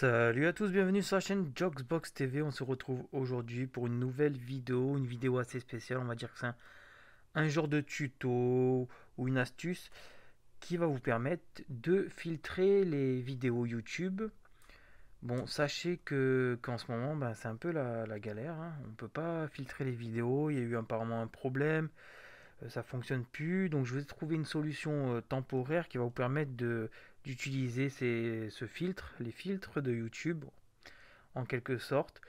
Salut à tous, bienvenue sur la chaîne Joxbox TV. On se retrouve aujourd'hui pour une nouvelle vidéo, une vidéo assez spéciale. On va dire que c'est un, genre de tuto ou une astuce qui va vous permettre de filtrer les vidéos YouTube. Bon, sachez que qu'en ce moment, ben, c'est un peu la, galère. Hein. On ne peut pas filtrer les vidéos. Il y a eu apparemment un problème euh, ça fonctionne plus. Donc je vais trouver une solution euh, temporaire qui va vous permettre de d'utiliser ce filtre, les filtres de YouTube, en quelque sorte,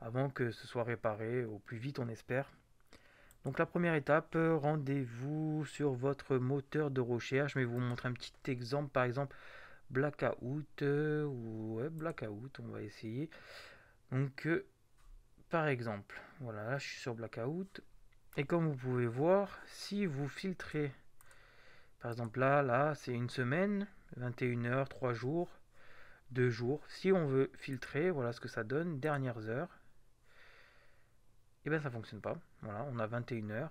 avant que ce soit réparé au plus vite, on espère. Donc la première étape, euh, rendez-vous sur votre moteur de recherche. Je vous montrer un petit exemple, par exemple Blackout. Euh, ou ouais, Blackout, on va essayer. Donc, euh, par exemple, voilà, là je suis sur Blackout. Et comme vous pouvez voir, si vous filtrez par exemple là, là, c'est une semaine, 21 heures, 3 jours, 2 jours. Si on veut filtrer, voilà ce que ça donne, dernières heures. Et eh bien ça fonctionne pas. Voilà, on a 21 heures.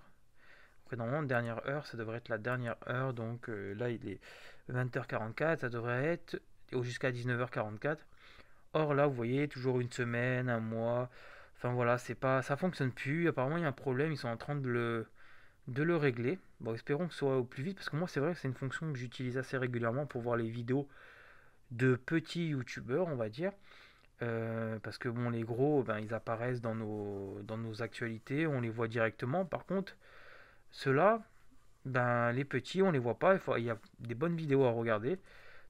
Après normalement, dernière heure, ça devrait être la dernière heure. Donc euh, là, il est 20h44, ça devrait être jusqu'à 19h44. Or là, vous voyez, toujours une semaine, un mois. Enfin voilà, c'est pas, ça fonctionne plus. Apparemment, il y a un problème. Ils sont en train de le, de le régler. Bon, espérons que ce soit au plus vite, parce que moi, c'est vrai que c'est une fonction que j'utilise assez régulièrement pour voir les vidéos de petits youtubeurs, on va dire. Euh, parce que bon, les gros, ben, ils apparaissent dans nos, dans nos actualités, on les voit directement. Par contre, ceux-là, ben, les petits, on les voit pas. Il, y a des bonnes vidéos à regarder.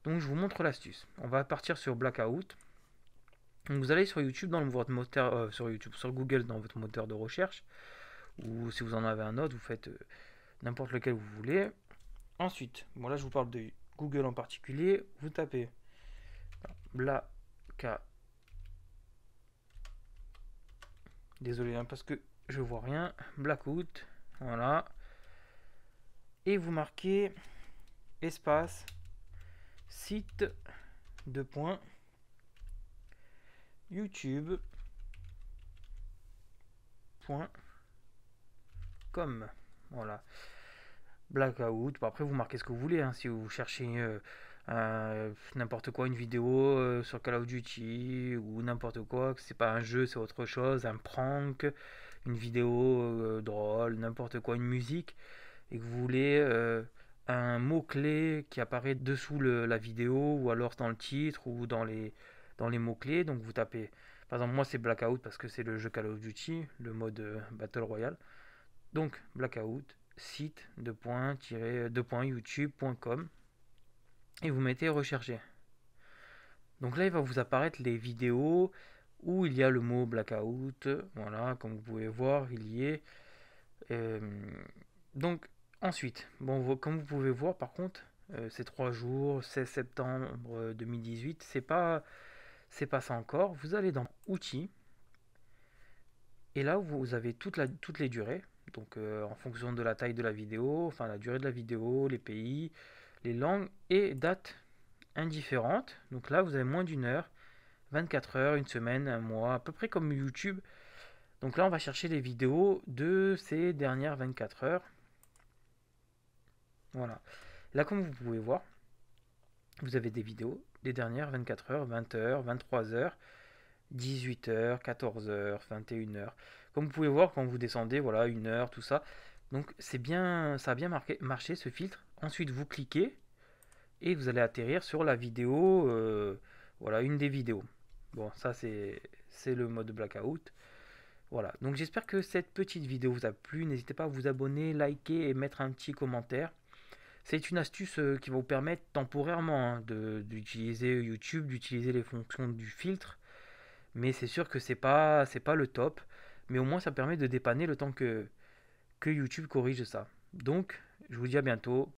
Donc, je vous montre l'astuce. On va partir sur Blackout. vous allez sur YouTube dans votre moteur, euh, sur YouTube, sur Google dans votre moteur de recherche ou si vous en avez un autre, vous faites euh, n'importe lequel vous voulez. Ensuite, bon là je vous parle de Google en particulier, vous tapez Blackout. Désolé hein, parce que je vois rien. Blackout, voilà. Et vous marquez espace site de points YouTube point voilà. Blackout. après, vous marquez ce que vous voulez. Hein. si vous cherchez euh, n'importe quoi, une vidéo euh, sur Call of Duty ou n'importe quoi, que c'est pas un jeu, c'est autre chose, un prank, une vidéo euh, drôle, n'importe quoi, une musique, et que vous voulez un mot-clé qui apparaît dessous la vidéo ou alors dans le titre ou dans les, dans les mots-clés. Donc vous tapez. Par exemple, moi c'est Blackout parce que c'est le jeu Call of Duty, le mode Battle Royale. Donc, blackout, site, de euh, de youtube.com. Et vous mettez rechercher. Donc là, il va vous apparaître les vidéos où il y a le mot blackout. Voilà, comme vous pouvez voir, il y est. Euh, donc, ensuite, bon, comme vous pouvez voir, par contre, euh, c'est ces trois jours, 16 septembre 2018, c'est pas c'est pas ça encore. Vous allez dans Outils et là vous avez toutes les durées. Donc euh, en fonction de la taille de la vidéo, enfin la durée de la vidéo, les pays, les langues et dates indifférentes. Donc là, vous avez moins d'une heure, 24 heures, une semaine, un mois, à peu près comme YouTube. Donc là, on va chercher les vidéos de ces dernières 24 heures. Voilà. Là, comme vous pouvez voir, vous avez des vidéos des dernières 24 heures, 20 heures, 23 heures. 18h, 14h, 21h. Comme vous pouvez voir, quand vous descendez, voilà, une heure, tout ça. Donc c'est bien, ça a bien marqué, marché ce filtre. Ensuite, vous cliquez et vous allez atterrir sur la vidéo, euh, voilà, une des vidéos. Bon, ça c'est le mode blackout. Voilà, donc j'espère que cette petite vidéo vous a plu. N'hésitez pas à vous abonner, liker et mettre un petit commentaire. C'est une astuce euh, qui va vous permettre temporairement hein, d'utiliser YouTube, d'utiliser les fonctions du filtre mais c'est sûr que c'est pas c'est pas le top, mais au moins ça permet de dépanner le temps que que YouTube corrige ça. Donc, je vous dis à bientôt.